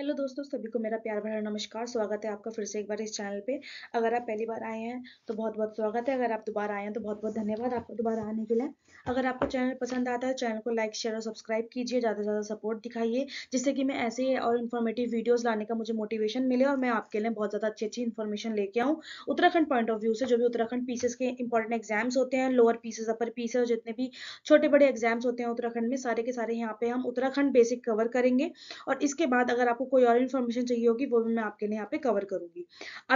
hello दोस्तों सभी को मेरा प्यार भरा नमस्कार स्वागत है आपका फिर से एक बार इस चैनल पे अगर आप पहली बार आए हैं तो बहुत बहुत स्वागत है अगर आप दोबारा आए हैं तो बहुत बहुत धन्यवाद आपको दोबारा आने के लिए अगर आपको चैनल पसंद आता है चैनल को लाइक शेयर और सब्सक्राइब कीजिए ज़्यादा से ज़्यादा सपोर्ट दिखाइए जिससे कि मैं ऐसे और इन्फॉर्मेटिव वीडियोज़ लाने का मुझे मोटिवेशन मिले और मैं आपके लिए बहुत ज़्यादा अच्छी अच्छी इन्फॉर्मेशन लेके आऊँ उत्तराखंड पॉइंट ऑफ व्यू से जो भी उत्तराखंड पीसेस के इंपॉर्टेंट एग्जाम्स होते हैं लोअर पीसेस अपर पीसेस जितने भी छोटे बड़े एग्जाम्स होते हैं उत्तराखंड में सारे के सारे यहाँ पे हम उत्तराखंड बेसिक कवर करेंगे और इसके बाद अगर आपको कोई और इन्फॉर्मेशन चाहिए होगी वो भी मैं आपके लिए यहाँ पे कवर करूंगी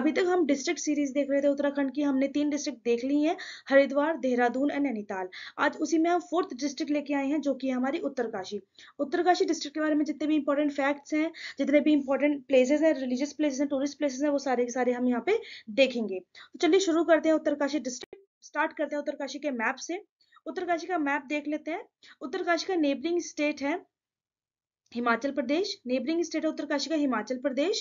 अभी तक हम डिस्ट्रिक्ट सीरीज देख रहे थे उत्तराखंड की हमने तीन डिस्ट्रिक्ट देख ली है हरिद्वार देहरादून एंड नैनीताल आज उसी में हम फोर्थ डिस्ट्रिक्ट लेके आए हैं जो की हमारी उत्तरकाशी उत्तरकाशी डिस्ट्रिक्ट के बारे में जितने भी इंपॉर्टेंट फैक्ट्स हैं जितने भी इंपॉर्टेंट प्लेसेस हैं रिलीजियस प्लेसेस हैं टूरिस्ट प्लेसेस हैं वो सारे के सारे हम यहाँ पे देखेंगे तो चलिए शुरू करते हैं उत्तरकाशी डिस्ट्रिक्ट स्टार्ट करते हैं उत्तरकाशी के मैप से उत्तरकाशी का मैप देख लेते हैं उत्तरकाशी का नेबरिंग स्टेट है हिमाचल प्रदेश नेबरिंग स्टेट है उत्तरकाशी का हिमाचल प्रदेश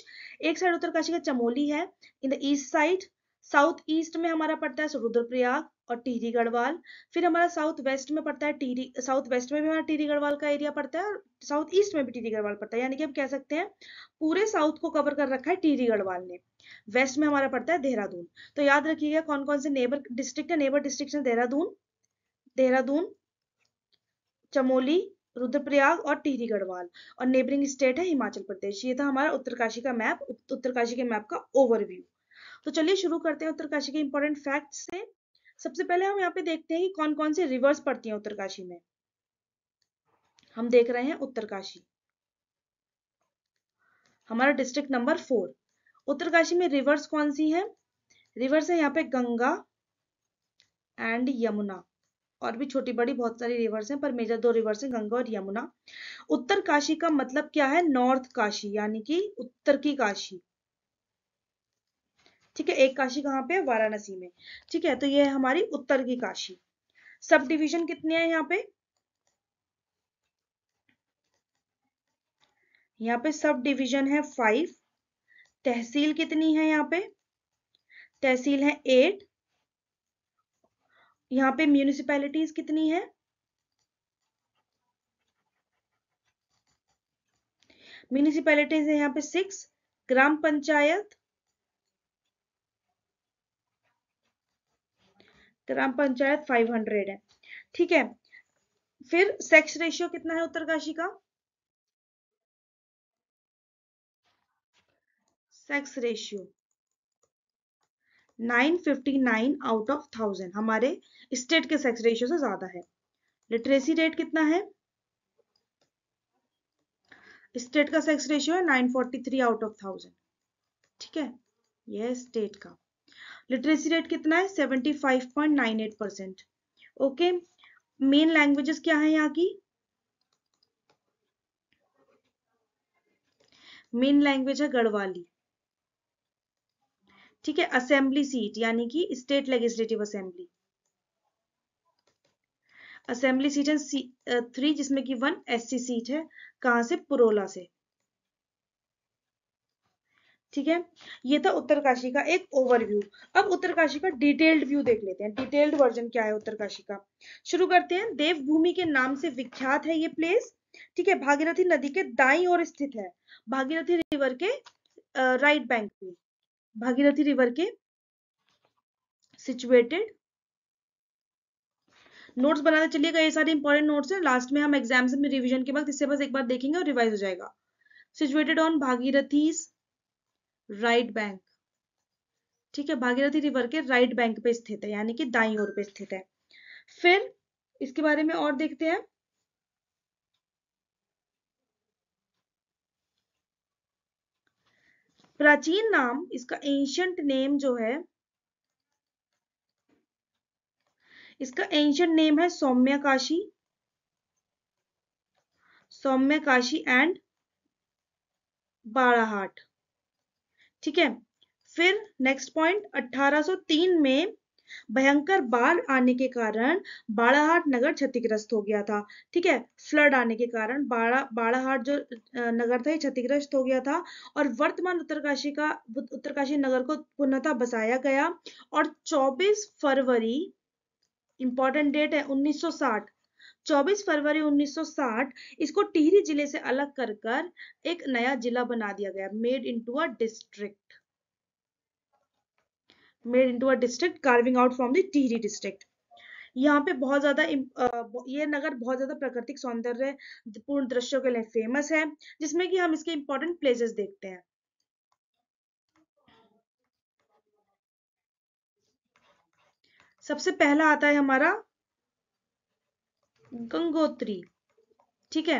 एक साइड उत्तरकाशी का चमोली है in the east side south east में हमारा पड़ता है रुद्रप्रयाग और टीरी गढ़वाल फिर हमारा साउथ वेस्ट में पड़ता है टीरी साउथ वेस्ट में भी हमारा टीरी गढ़वाल का एरिया पड़ता है और साउथ ईस्ट में भी टीरी गढ़वाल पड़ता है यानी कि हम कह सकते हैं पूरे साउथ को कवर कर रखा है टीरी गढ़वाल ने वेस्ट में हमारा पड़ता है देहरादून तो याद रखिएगा कौन कौन से नेबर डिस्ट्रिक्ट है नेबर डिस्ट्रिक्ट है देहरादून देहरादून चमोली रुद्रप्रयाग और टिहरी गढ़वाल और नेबरिंग स्टेट है हिमाचल प्रदेश ये था हमारा उत्तरकाशी का मैप उत्तरकाशी के मैप का ओवरव्यू तो चलिए शुरू करते हैं उत्तरकाशी के इंपॉर्टेंट फैक्ट से सबसे पहले हम यहाँ पे देखते हैं कि कौन कौन से रिवर्स पड़ती हैं उत्तरकाशी में हम देख रहे हैं उत्तरकाशी हमारा डिस्ट्रिक्ट नंबर फोर उत्तरकाशी में रिवर्स कौन सी है रिवर्स है यहाँ पे गंगा एंड यमुना और भी छोटी बड़ी बहुत सारी रिवर्स हैं पर मेजर दो रिवर्स हैं गंगा और यमुना उत्तर काशी का मतलब क्या है नॉर्थ काशी यानी कि उत्तर की काशी ठीक है एक काशी कहाँ पे वाराणसी में ठीक है तो ये है हमारी उत्तर की काशी सब डिविजन कितने हैं यहाँ पे यहाँ पे सब डिविजन है फाइव तहसील कितनी है यहाँ पे तहसील है एट यहाँ पे म्यूनिसिपैलिटीज कितनी है म्यूनिसिपैलिटीज है यहाँ पे सिक्स ग्राम पंचायत ग्राम पंचायत 500 है ठीक है फिर सेक्स रेशियो कितना है उत्तरकाशी का sex ratio 959 out of thousand हमारे स्टेट के सेक्स रेशियो से ज्यादा है लिटरेसी रेट कितना है स्टेट का सेक्स रेशियो है 943 आउट ऑफ थाउजेंड ठीक है यह स्टेट का लिटरेसी रेट कितना है 75.98 परसेंट ओके मेन लैंग्वेजेस क्या है यहाँ की मेन लैंग्वेज है गढ़वाली ठीक है असेंबली सीट यानी कि state legislative assembly assembly seat है थ्री जिसमें कि वन एससी सीट है कहां से पुरोला से ठीक है ये था उत्तरकाशी का एक ओवरव्यू अब उत्तरकाशी का डिटेल्ड व्यू देख लेते हैं डिटेल्ड वर्जन क्या है उत्तरकाशी का शुरू करते हैं देवभूमि के नाम से विख्यात है ये प्लेस ठीक है भागीरथी नदी के दाई और स्थित है भागीरथी रिवर के राइट बैंक में भागीरथी रिवर के सिचुएटेड नोट्स बनाते चलिएगा ये सारे इंपॉर्टेंट नोट्स हैं लास्ट में हम एग्जाम्स में रिवीजन के वक्त इससे बस एक बार देखेंगे और रिवाइज हो जाएगा situated on Bhagirathi right bank ठीक है भागीरथी रिवर के राइट बैंक पे स्थित है यानी कि दाई ओर पे स्थित है फिर इसके बारे में और देखते हैं प्राचीन नाम इसका एंशंट नेम जो है इसका एंशंट नेम है सौम्य काशी सौम्य काशी एंड बाराहाट ठीक है फिर नेक्स्ट पॉइंट 1803 में भयंकर बाढ़ आने के कारण बाड़ाहाट नगर क्षतिग्रस्त हो गया था ठीक है फ्लड आने के कारण बाड़ा बाड़ाहाट जो नगर था ये क्षतिग्रस्त हो गया था और वर्तमान उत्तरकाशी का उत्तरकाशी नगर को पुनः बसाया गया और 24 फरवरी इंपॉर्टेंट डेट है 1960 24 फरवरी 1960 इसको टिहरी जिले से अलग कर कर एक नया जिला बना दिया गया made into a district made into a district carving out from the Tehri district यहाँ पे बहुत ज्यादा ये नगर बहुत ज्यादा प्राकृतिक सौंदर्य पूर्ण दृश्यों के लिए फेमस है जिसमें कि हम इसके इंपॉर्टेंट प्लेसेस देखते हैं सबसे पहला आता है हमारा गंगोत्री ठीक है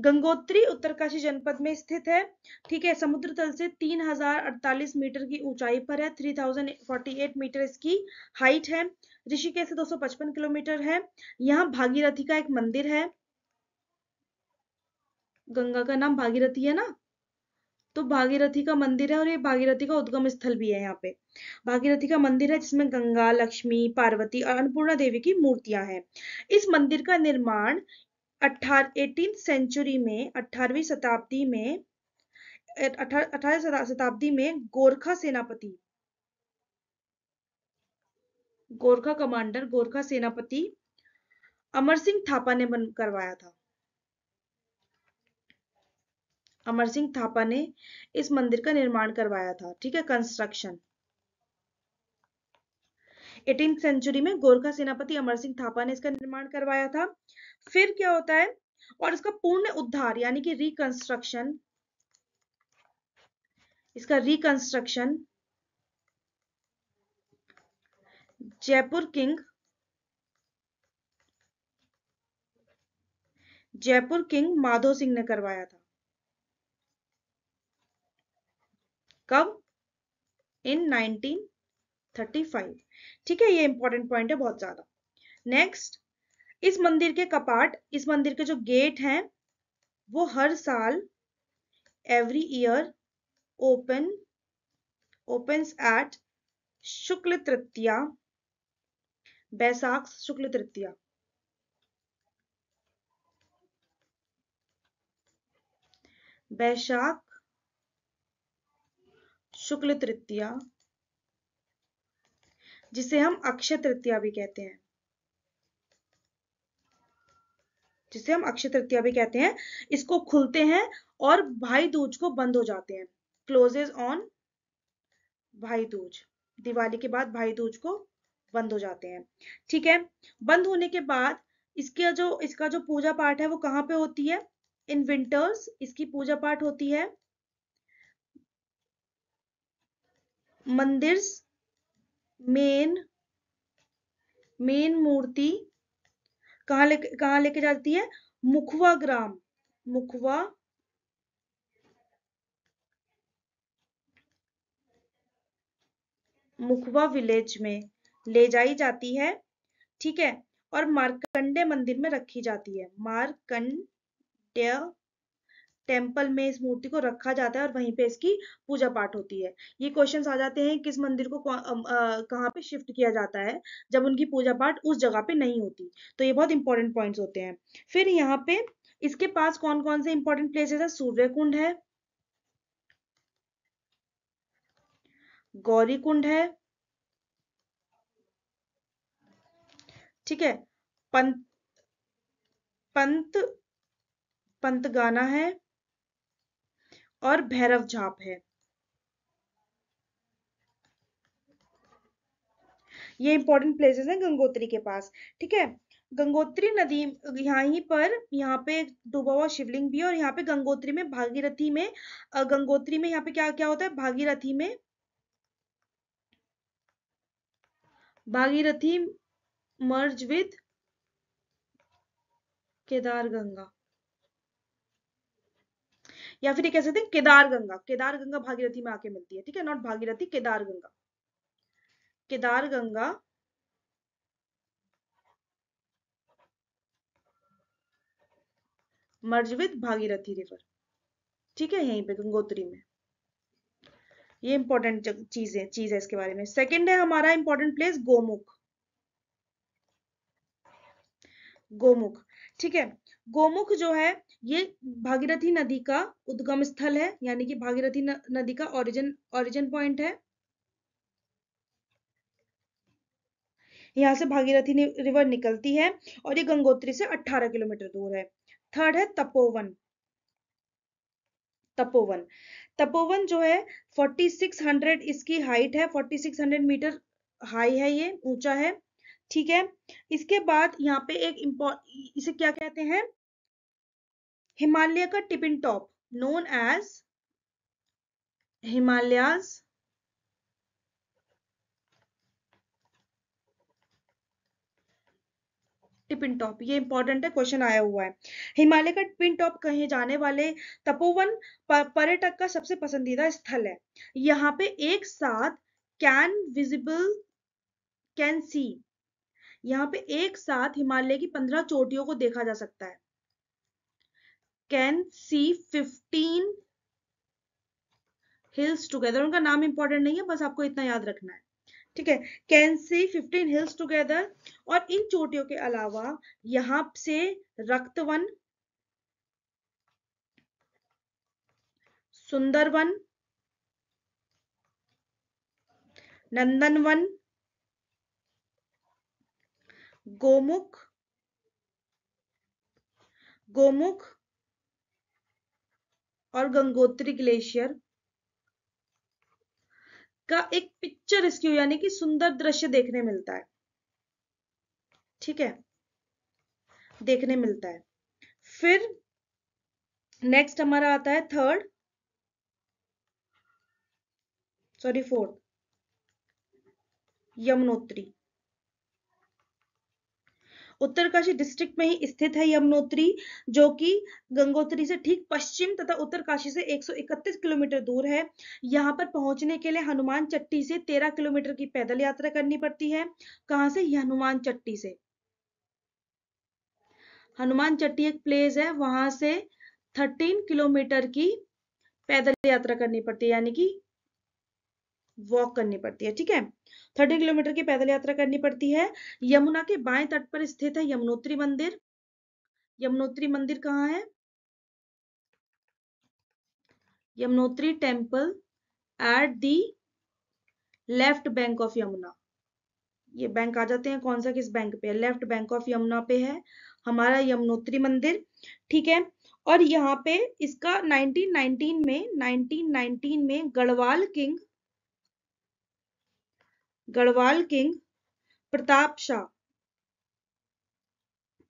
गंगोत्री उत्तरकाशी जनपद में स्थित है ठीक है समुद्र तल से 3048 मीटर की ऊंचाई पर है 3048 मीटर इसकी हाइट है ऋषिकेश से 255 किलोमीटर है यहाँ भागीरथी का एक मंदिर है गंगा का नाम भागीरथी है ना तो भागीरथी का मंदिर है और ये भागीरथी का उद्गम स्थल भी है यहाँ पे भागीरथी का मंदिर है जिसमें गंगा लक्ष्मी पार्वती और अन्नपूर्णा देवी की मूर्तियां हैं इस मंदिर का निर्माण एटीन सेंचुरी में अट्ठारहवीं शताब्दी में अठारह शताब्दी में गोरखा सेनापति गोरखा कमांडर गोरखा सेनापति अमर सिंह थापा ने बन करवाया था अमर सिंह थापा ने इस मंदिर का निर्माण करवाया था ठीक है कंस्ट्रक्शन एटीन सेंचुरी में गोरखा सेनापति अमर सिंह थापा ने इसका निर्माण करवाया था फिर क्या होता है और इसका पूर्ण उद्धार यानी कि रिकंस्ट्रक्शन इसका reconstruction Jaipur king Jaipur king Madho Singh ने करवाया था कब इन 1935 ठीक है ये इंपॉर्टेंट पॉइंट है बहुत ज्यादा नेक्स्ट इस मंदिर के कपाट इस मंदिर के जो गेट हैं वो हर साल every year open open at शुक्ल तृतीया बैसाख शुक्ल तृतीया बैशाख शुक्ल तृतीया जिसे हम अक्षय तृतीया भी कहते हैं जिसे हम अक्षय तृतीया भी कहते हैं इसको खुलते हैं और भाई दूज को बंद हो जाते हैं क्लोजेज ऑन भाई दूज दिवाली के बाद भाई दूज को बंद हो जाते हैं ठीक है बंद होने के बाद इसके जो इसका जो पूजा पाठ है वो कहाँ पे होती है इन विंटर्स इसकी पूजा पाठ होती है मंदिर मेन मेन मूर्ति कहा ले कहा लेके जाती है मुखवा ग्राम मुखवा मुखवा विलेज में ले जाई जाती है ठीक है और मार्कंडे मंदिर में रखी जाती है मार्कंड टेम्पल में इस मूर्ति को रखा जाता है और वहीं पे इसकी पूजा पाठ होती है ये क्वेश्चंस आ जाते हैं किस मंदिर को कहाँ पे शिफ्ट किया जाता है जब उनकी पूजा पाठ उस जगह पे नहीं होती तो ये बहुत इंपॉर्टेंट पॉइंट्स होते हैं फिर यहाँ पे इसके पास कौन कौन से इंपॉर्टेंट प्लेसेस है सूर्य कुंड है गौरी कुंड है ठीक है पंत पंत पंत गाना है और भैरव झाप है ये इंपॉर्टेंट प्लेसेस हैं गंगोत्री के पास ठीक है गंगोत्री नदी यहाँ ही पर यहाँ पे डूबा हुआ शिवलिंग भी है और यहाँ पे गंगोत्री में भागीरथी में गंगोत्री में यहाँ पे क्या क्या होता है भागीरथी में भागीरथी मर्ज विद केदार गंगा या फिर ये कह सकते हैं केदार गंगा केदार गंगा भागीरथी में आके मिलती है ठीक है not Bhagirathi Kedar Ganga Kedar Ganga merge Bhagirathi river ठीक है यहीं पे गंगोत्री में ये इंपॉर्टेंट चीज है चीज है इसके बारे में सेकंड है हमारा इंपॉर्टेंट प्लेस गोमुख गोमुख ठीक है गोमुख जो है ये भागीरथी नदी का उद्गम स्थल है यानी कि भागीरथी नदी का ओरिजिन ओरिजिन पॉइंट है यहाँ से भागीरथी रिवर निकलती है और ये गंगोत्री से 18 किलोमीटर दूर है थर्ड है तपोवन तपोवन तपोवन जो है 4600 इसकी हाइट है 4600 मीटर हाई है ये ऊंचा है ठीक है इसके बाद यहाँ पे एक इसे क्या कहते हैं हिमालय का tiffin top known as Himalayas tiffin top ये इंपॉर्टेंट है क्वेश्चन आया हुआ है हिमालय का टिपिन टॉप कहे जाने वाले तपोवन पर्यटक का सबसे पसंदीदा स्थल है यहाँ पे एक साथ कैन विजिबल कैन सी यहाँ पे एक साथ हिमालय की पंद्रह चोटियों को देखा जा सकता है can see fifteen hills together उनका नाम इंपॉर्टेंट नहीं है बस आपको इतना याद रखना है ठीक है can see fifteen hills together और इन चोटियों के अलावा यहां से रक्तवन सुंदरवन नंदनवन गोमुख गोमुख और गंगोत्री ग्लेशियर का एक पिक्चर स्क्यू यानी कि सुंदर दृश्य देखने मिलता है ठीक है देखने मिलता है फिर नेक्स्ट हमारा आता है third sorry fourth Yamunotri Uttarkashi district में ही स्थित है यमुनोत्री जो कि गंगोत्री से ठीक पश्चिम तथा उत्तरकाशी से 131 किलोमीटर दूर है यहाँ पर पहुंचने के लिए हनुमान चट्टी से 13 किलोमीटर की पैदल यात्रा करनी पड़ती है कहाँ से हनुमान चट्टी से हनुमान चट्टी एक प्लेस है वहां से 13 किलोमीटर की पैदल यात्रा करनी पड़ती है यानी कि वॉक करनी पड़ती है ठीक है थर्टी किलोमीटर की पैदल यात्रा करनी पड़ती है यमुना के बाएं तट पर स्थित है यमुनोत्री मंदिर यमुनोत्री मंदिर कहाँ है Yamunotri temple at the left bank of Yamuna ये बैंक आ जाते हैं कौन सा किस बैंक पे है लेफ्ट बैंक ऑफ यमुना पे है हमारा यमुनोत्री मंदिर ठीक है और यहाँ पे इसका 1919 में 1919 में गढ़वाल किंग गढ़वाल किंग प्रताप शाह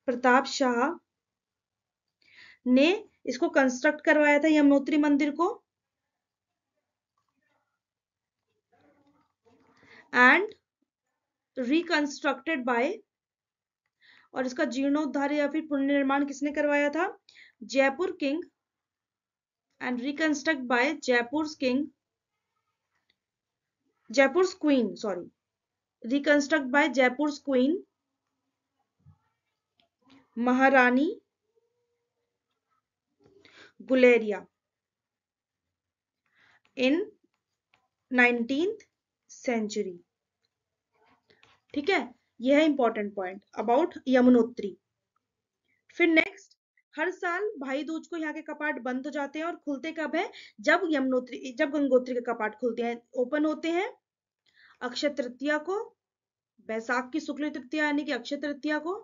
प्रताप शाह ने इसको कंस्ट्रक्ट करवाया था यमुनोत्री मंदिर को एंड रिकंस्ट्रक्टेड बाय और इसका जीर्णोद्धार या फिर पुनर्निर्माण किसने करवाया था Jaipur king and reconstruct by Jaipur king jaipur's queen sorry reconstruct by jaipur's queen maharani guleria in 19th century ठीक है यह है इंपॉर्टेंट पॉइंट अबाउट यमुनोत्री फिर नेक्स्ट हर साल भाई दूज को यहाँ के कपाट बंद हो जाते हैं और खुलते कब है जब यमुनोत्री जब गंगोत्री के कपाट खुलते हैं ओपन होते हैं अक्षय तृतीया को बैसाख की शुक्ल तृतीया यानी कि अक्षय तृतीया को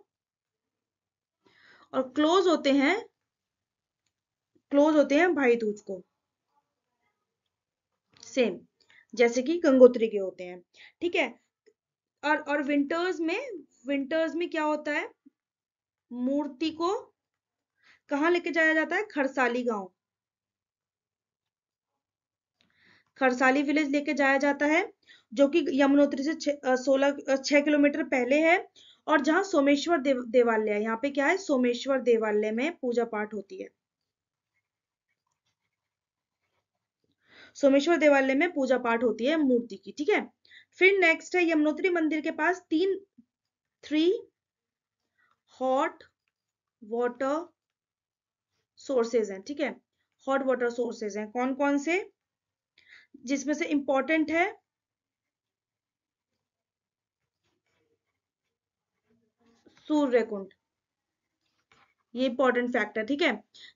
और क्लोज होते हैं क्लोज होते हैं भाई दूज को सेम जैसे कि गंगोत्री के होते हैं ठीक है और और विंटर्स में विंटर्स में क्या होता है मूर्ति को कहा लेके जाया जाता है खरसाली गांव खरसाली विलेज लेके जाया जाता है जो कि यमुनोत्री से सोलह छह किलोमीटर पहले है और जहां सोमेश्वर देव, देवालय है यहाँ पे क्या है सोमेश्वर देवालय में पूजा पाठ होती है सोमेश्वर देवालय में पूजा पाठ होती है मूर्ति की ठीक है फिर नेक्स्ट है यमुनोत्री मंदिर के पास तीन थ्री हॉट वाटर सोर्सेज हैं ठीक है हॉट वाटर सोर्सेज हैं कौन कौन से जिसमें से इंपॉर्टेंट है सूर्य कुंड ये इंपॉर्टेंट फैक्ट है ठीक है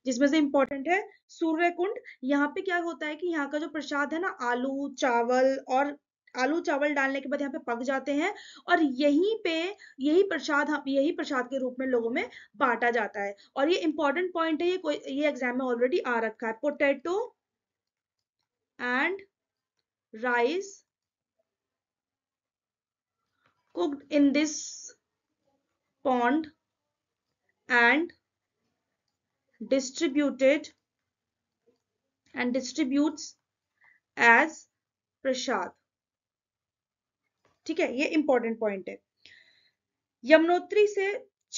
जिसमें से इंपॉर्टेंट है सूर्य कुंड यहाँ पे क्या होता है कि यहाँ का जो प्रसाद है ना आलू चावल और आलू चावल डालने के बाद यहाँ पे पक जाते हैं और यहीं पे यही प्रसाद हाँ, यही प्रसाद के रूप में लोगों में बांटा जाता है और ये इंपॉर्टेंट पॉइंट है ये कोई ये एग्जाम में ऑलरेडी आ रखा है potato and rice cooked in this pond and distributed and distributes as prasad ठीक है ये इंपॉर्टेंट पॉइंट है यमुनोत्री से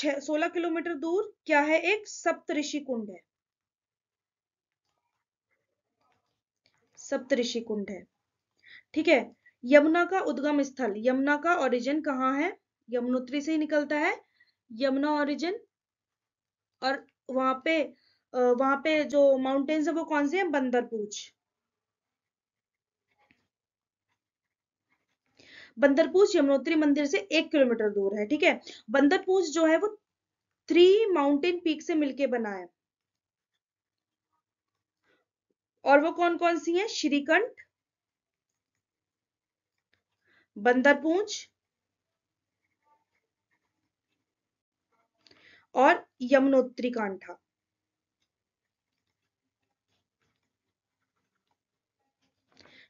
16 किलोमीटर दूर क्या है एक सप्तऋषि कुंड है सप्तऋषि कुंड है ठीक है यमुना का उद्गम स्थल यमुना का ओरिजिन कहाँ है यमुनोत्री से ही निकलता है यमुना ओरिजिन और वहां पे वहां पे जो माउंटेन्स है वो कौन से हैं बंदरपूछ बंदरपूछ यमुनोत्री मंदिर से एक किलोमीटर दूर है ठीक है बंदरपूछ जो है वो थ्री माउंटेन पीक से मिलके बना है और वो कौन कौन सी हैं श्रीकंठ बंदरपूछ और यमुनोत्री कांठा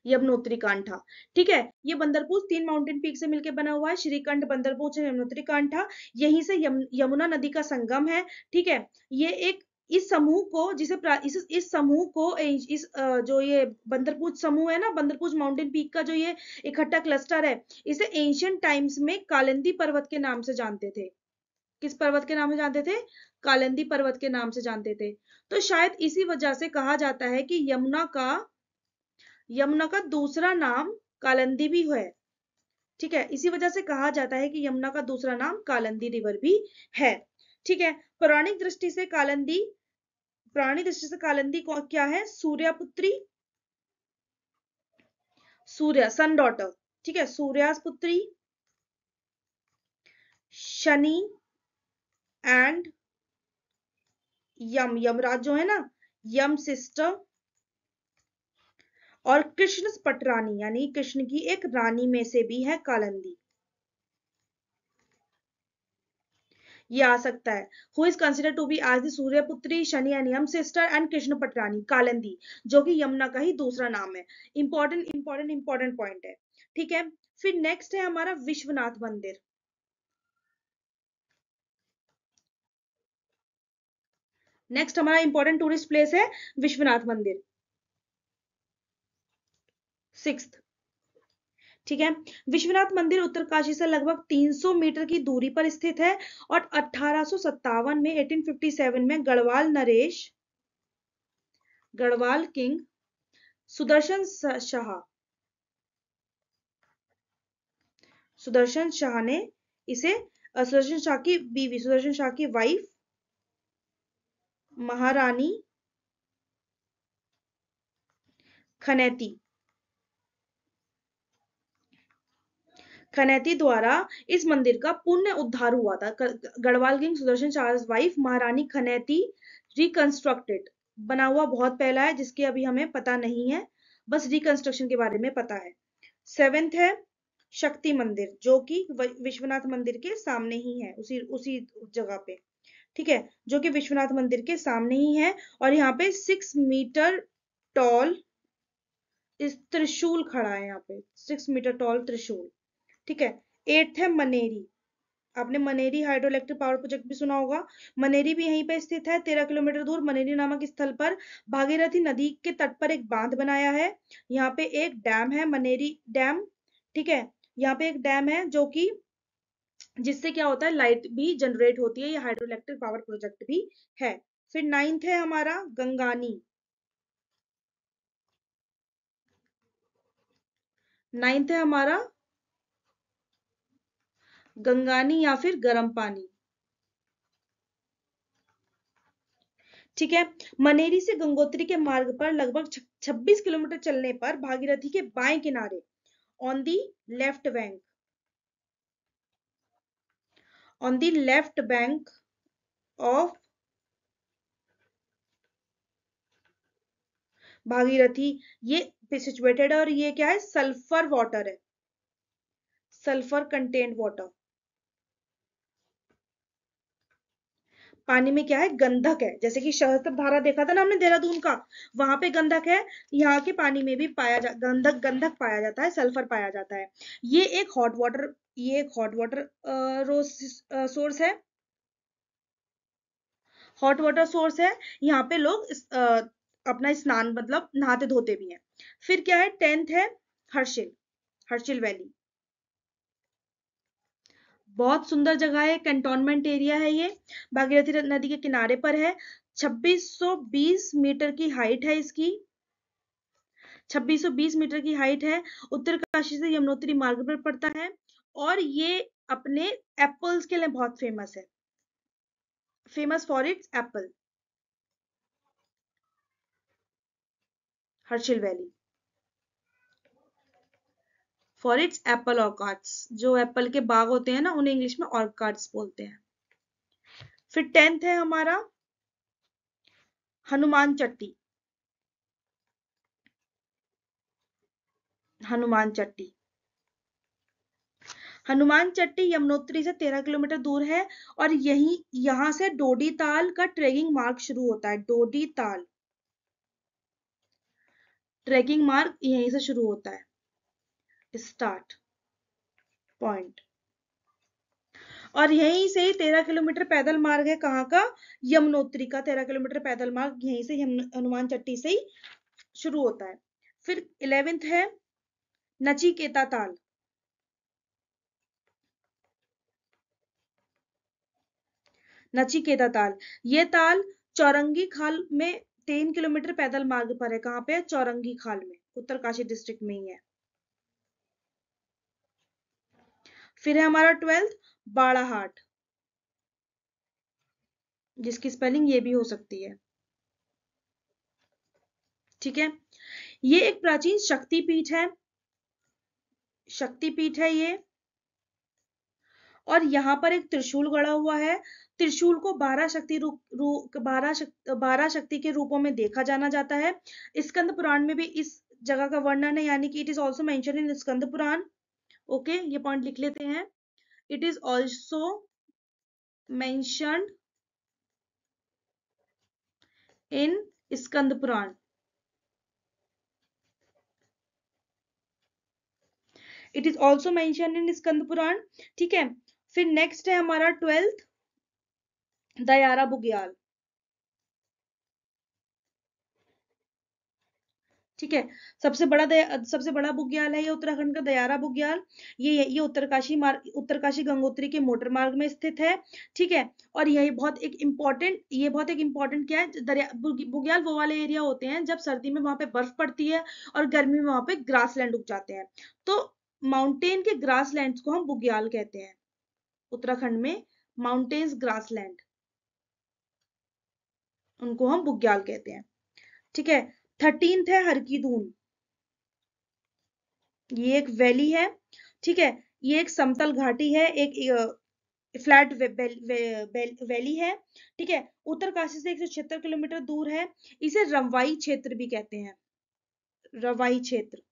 यमुनोत्री कांठा ठीक है ये बंदरपुर तीन माउंटेन पीक से मिलकर बना हुआ है श्रीकंठ बंदरपुर यमुनोत्री कांठा यही यहीं से यम, यमुना नदी का संगम है ठीक है ये एक इस समूह को जिसे इस इस समूह को इस जो ये बंदरपूज समूह है ना बंदरपूज माउंटेन पीक का जो ये इकट्ठा क्लस्टर है इसे एंशियंट टाइम्स में कालिंदी पर्वत के नाम से जानते थे किस पर्वत के नाम से जानते थे कालंदी पर्वत के नाम से जानते थे तो शायद इसी वजह से कहा जाता है कि यमुना का यमुना का दूसरा नाम कालंदी भी है ठीक है इसी वजह से कहा जाता है कि यमुना का दूसरा नाम कालंदी रिवर भी है ठीक है पौराणिक दृष्टि से कालंदी पौराणिक दृष्टि से कालंदी क्या है सूर्यापुत्री सूर्य सन डॉटर ठीक है सूर्यास पुत्री शनि एंड यम यमराज जो है ना यम सिस्टर और कृष्ण पटरानी यानी कृष्ण की एक रानी में से भी है कालंदी ये आ सकता है who is consider to be as दूर्य पुत्री Shani and Yama sister and Krishna पटरानी कालंदी जो कि यमुना का ही दूसरा नाम है इंपॉर्टेंट इंपॉर्टेंट इंपॉर्टेंट पॉइंट है ठीक है फिर नेक्स्ट है हमारा विश्वनाथ मंदिर नेक्स्ट हमारा इंपॉर्टेंट टूरिस्ट प्लेस है विश्वनाथ मंदिर सिक्स ठीक है विश्वनाथ मंदिर उत्तरकाशी से लगभग 300 मीटर की दूरी पर स्थित है और अठारह में 1857 में गढ़वाल नरेश गढ़वाल किंग सुदर्शन शाह सुदर्शन शाह ने इसे सुदर्शन शाह की बीवी सुदर्शन शाह की वाइफ महारानी खनैती खनैती द्वारा इस मंदिर का पुण्य उद्धार हुआ था गढ़वाल किंग सुदर्शन चार्ल्स वाइफ महारानी खनैती रिकंस्ट्रक्टेड बना हुआ बहुत पहला है जिसके अभी हमें पता नहीं है बस रिकंस्ट्रक्शन के बारे में पता है सेवेंथ है शक्ति मंदिर जो कि विश्वनाथ मंदिर के सामने ही है उसी उसी जगह पे ठीक है जो कि विश्वनाथ मंदिर के सामने ही है और यहाँ पे सिक्स मीटर टॉल इस त्रिशूल खड़ा है यहाँ पे सिक्स मीटर टॉल त्रिशूल ठीक है एट्थ है मनेरी आपने Maneri hydro electric power project भी सुना होगा मनेरी भी यहीं पे स्थित है तेरह किलोमीटर दूर मनेरी नामक स्थल पर भागीरथी नदी के तट पर एक बांध बनाया है यहाँ पे एक डैम है मनेरी डैम ठीक है यहाँ पे एक डैम है जो की जिससे क्या होता है लाइट भी जनरेट होती है ये हाइड्रो इलेक्ट्रिक पावर प्रोजेक्ट भी है फिर नाइन्थ है हमारा गंगानी नाइन्थ है हमारा गंगानी या फिर गर्म पानी ठीक है मनेरी से गंगोत्री के मार्ग पर लगभग 26 किलोमीटर चलने पर भागीरथी के बाएं किनारे on the left bank on the left bank of Bhagirathi ये सिचुएटेड है और ये क्या है सल्फर वाटर है सल्फर कंटेंट वाटर पानी में क्या है गंधक है जैसे कि सहस्त्र धारा देखा था ना हमने देहरादून का वहां पे गंधक है यहाँ के पानी में भी पाया जा गंधक गंधक पाया जाता है सल्फर पाया जाता है ये एक हॉट वाटर ये एक हॉट वाटर सोर्स है हॉट वाटर सोर्स है यहाँ पे लोग इस, आ, अपना स्नान मतलब नहाते धोते भी हैं फिर क्या है टेंथ है हर्षिल हर्षिल वैली बहुत सुंदर जगह है कंटोनमेंट एरिया है ये भागीरथी नदी के किनारे पर है 2620 मीटर की हाइट है इसकी 2620 मीटर की हाइट है उत्तरकाशी से यमुनोत्री मार्ग पर पड़ता है और ये अपने एप्पल्स के लिए बहुत फेमस है famous for its apple Harsil valley for its apple orchards जो एप्पल के बाग होते हैं ना उन्हें इंग्लिश में ऑर्कार्ड्स बोलते हैं फिर टेंथ है हमारा हनुमान चट्टी हनुमान चट्टी हनुमान चट्टी यमुनोत्री से तेरह किलोमीटर दूर है और यही यहां से डोडी ताल का ट्रेकिंग मार्ग शुरू होता है डोडी ताल ट्रेकिंग मार्ग यहीं से शुरू होता है स्टार्ट पॉइंट और यहीं से तेरह किलोमीटर पैदल मार्ग है कहाँ का यमुनोत्री का तेरह किलोमीटर पैदल मार्ग यहीं से हनुमान चट्टी से ही शुरू होता है फिर इलेवेंथ है नचिकेता ताल नचिकेता ताल ये ताल चौरंगी खाल में तीन किलोमीटर पैदल मार्ग पर है कहाँ पे चौरंगी खाल में उत्तरकाशी डिस्ट्रिक्ट में ही है फिर है हमारा ट्वेल्थ बाड़ाहाट जिसकी स्पेलिंग ये भी हो सकती है ठीक है ये एक प्राचीन शक्तिपीठ है शक्तिपीठ है ये और यहाँ पर एक त्रिशूल गड़ा हुआ है त्रिशूल को बारह शक्ति रूप रू, बारह शक्ति बारह शक्ति के रूपों में देखा जाना जाता है स्कंद पुराण में भी इस जगह का वर्णन है यानी कि it is also mention in Skanda Purana okay ये पॉइंट लिख लेते हैं it is also mentioned in Skanda Purana it is also mention in Skanda Purana ठीक है फिर नेक्स्ट है हमारा ट्वेल्थ दयारा बुग्याल ठीक है सबसे बड़ा सबसे बड़ा बुग्याल है ये उत्तराखंड का दयारा बुग्याल ये ये उत्तरकाशी मार्ग उत्तरकाशी गंगोत्री के मोटर मार्ग में स्थित है ठीक है और यही बहुत एक इम्पोर्टेंट ये बहुत एक इम्पोर्टेंट क्या है दरिया बुग्याल वो वाले एरिया होते हैं जब सर्दी में वहां पे बर्फ पड़ती है और गर्मी में वहां पे ग्रास लैंड उग जाते हैं तो माउंटेन के ग्रास लैंड को हम बुग्याल कहते हैं उत्तराखंड में माउंटेन्स ग्रासलैंड उनको हम बुग्याल कहते हैं ठीक है थर्टींथ है हरकी दून ये एक वैली है ठीक है ये एक समतल घाटी है एक फ्लैट वे, वे, वे, वैली है ठीक है उत्तरकाशी से एक किलोमीटर दूर है इसे रवाई क्षेत्र भी कहते हैं रवाई क्षेत्र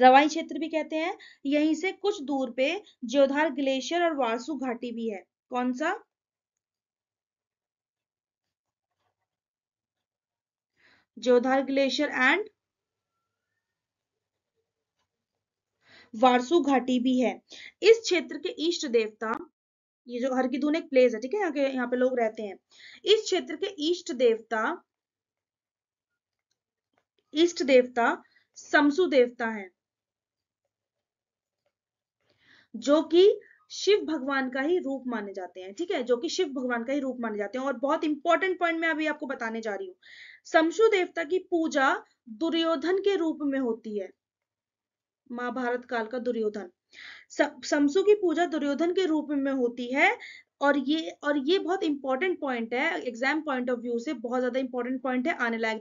रवाई क्षेत्र भी कहते हैं यहीं से कुछ दूर पे ज्योधार ग्लेशियर और वारसू घाटी भी है कौन सा जोधार ग्लेशियर एंड वारसू घाटी भी है इस क्षेत्र के ईष्ट देवता ये जो हर हरकिदून एक प्लेस है ठीक है यहाँ के यहाँ पे लोग रहते हैं इस क्षेत्र के ईष्ट देवता ईष्ट देवता समसु देवता हैं जो कि शिव भगवान का ही रूप माने जाते हैं ठीक है जो कि शिव भगवान का ही रूप माने जाते हैं और बहुत इंपॉर्टेंट पॉइंट मैं अभी आपको बताने जा रही हूँ समशु देवता की पूजा दुर्योधन के रूप में होती है महाभारत काल का दुर्योधन समसु की पूजा दुर्योधन के रूप में होती है और ये और ये बहुत इंपॉर्टेंट पॉइंट है एग्जाम पॉइंट ऑफ व्यू से बहुत ज्यादा इंपॉर्टेंट पॉइंट है आने लायक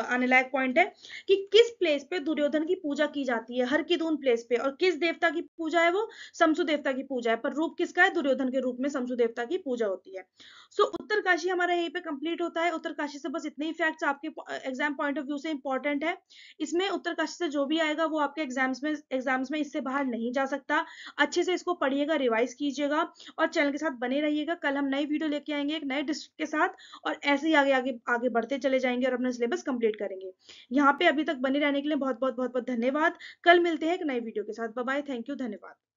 आने लायक पॉइंट है कि किस प्लेस पे दुर्योधन की पूजा की जाती है हर किदून प्लेस पे और किस देवता की पूजा है वो समसु देवता की पूजा है पर रूप किसका है दुर्योधन के रूप में समसु देवता की पूजा होती है सो so, उत्तरकाशी हमारा यहीं पे कंप्लीट होता है उत्तरकाशी से बस इतने ही फैक्ट्स आपके एग्जाम पॉइंट ऑफ व्यू से इंपॉर्टेंट है इसमें उत्तरकाशी से जो भी आएगा वो आपके एग्जाम्स में एग्जाम्स में इससे बाहर नहीं जा सकता अच्छे से इसको पढ़िएगा रिवाइज कीजिएगा और चैनल के साथ बने रहिएगा कल हम नई वीडियो लेके आएंगे एक नए डिस्ट्रिक्ट के साथ और ऐसे ही आगे आगे आगे बढ़ते चले जाएंगे और अपना सिलेबस कंप्लीट करेंगे यहाँ पे अभी तक बने रहने के लिए बहुत बहुत बहुत बहुत धन्यवाद कल मिलते हैं एक नई वीडियो के साथ बाय थैंक यू धन्यवाद